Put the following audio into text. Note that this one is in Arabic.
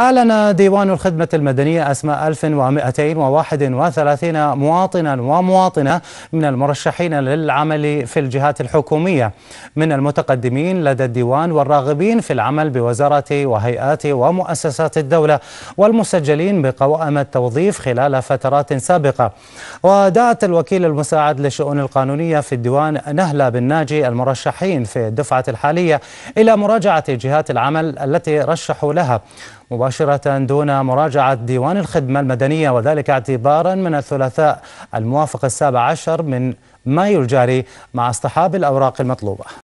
أعلن ديوان الخدمة المدنية أسماء 1231 مواطنا ومواطنة من المرشحين للعمل في الجهات الحكومية من المتقدمين لدى الديوان والراغبين في العمل بوزارة وهيئات ومؤسسات الدولة والمسجلين بقوائم التوظيف خلال فترات سابقة ودعت الوكيل المساعد للشؤون القانونية في الديوان نهلة بن ناجي المرشحين في الدفعة الحالية إلى مراجعة جهات العمل التي رشحوا لها مباشرة دون مراجعة ديوان الخدمة المدنية وذلك اعتبارا من الثلاثاء الموافق السابع عشر من مايو الجاري مع اصطحاب الأوراق المطلوبة